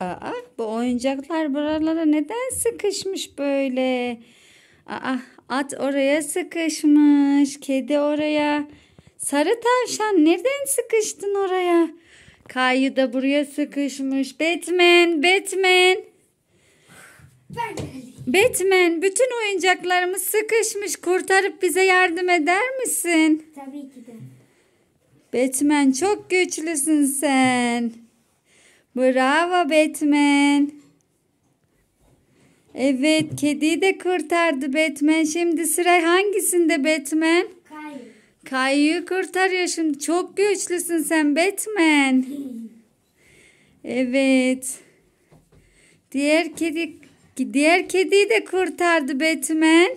Aa, bu oyuncaklar buralara neden sıkışmış böyle? Aa, at oraya sıkışmış, kedi oraya. Sarı tavşan nereden sıkıştın oraya? Kayı da buraya sıkışmış. Batman, Batman. Batman, bütün oyuncaklarımız sıkışmış. Kurtarıp bize yardım eder misin? Tabii ki de. Batman çok güçlüsün sen. Bravo Batman. Evet kediyi de kurtardı Batman. Şimdi sıra hangisinde Batman? Kayı. Kayı'yı kurtarıyor şimdi. Çok güçlüsün sen Batman. Evet. Diğer kedi diğer kediyi de kurtardı Batman.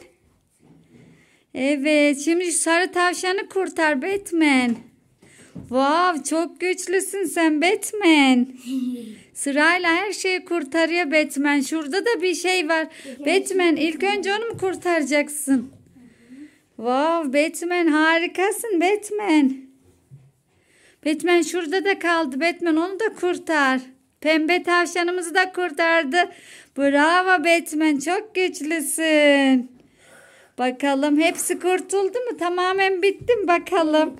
Evet, şimdi sarı tavşanı kurtar Batman. Wow, çok güçlüsün sen Batman. Sırayla her şeyi kurtarıyor Batman. Şurada da bir şey var. Batman ilk önce onu mu kurtaracaksın? Wow, Batman harikasın Batman. Batman şurada da kaldı. Batman onu da kurtar. Pembe tavşanımızı da kurtardı. Bravo Batman çok güçlüsün. Bakalım hepsi kurtuldu mu? Tamamen bittim bakalım.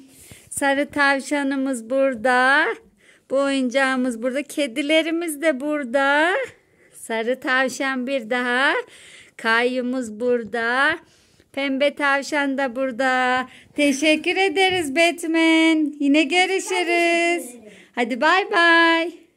Sarı tavşanımız burada. Bu oyuncağımız burada. Kedilerimiz de burada. Sarı tavşan bir daha. Kayyumuz burada. Pembe tavşan da burada. Teşekkür ederiz Batman. Yine görüşürüz. Hadi bay bay.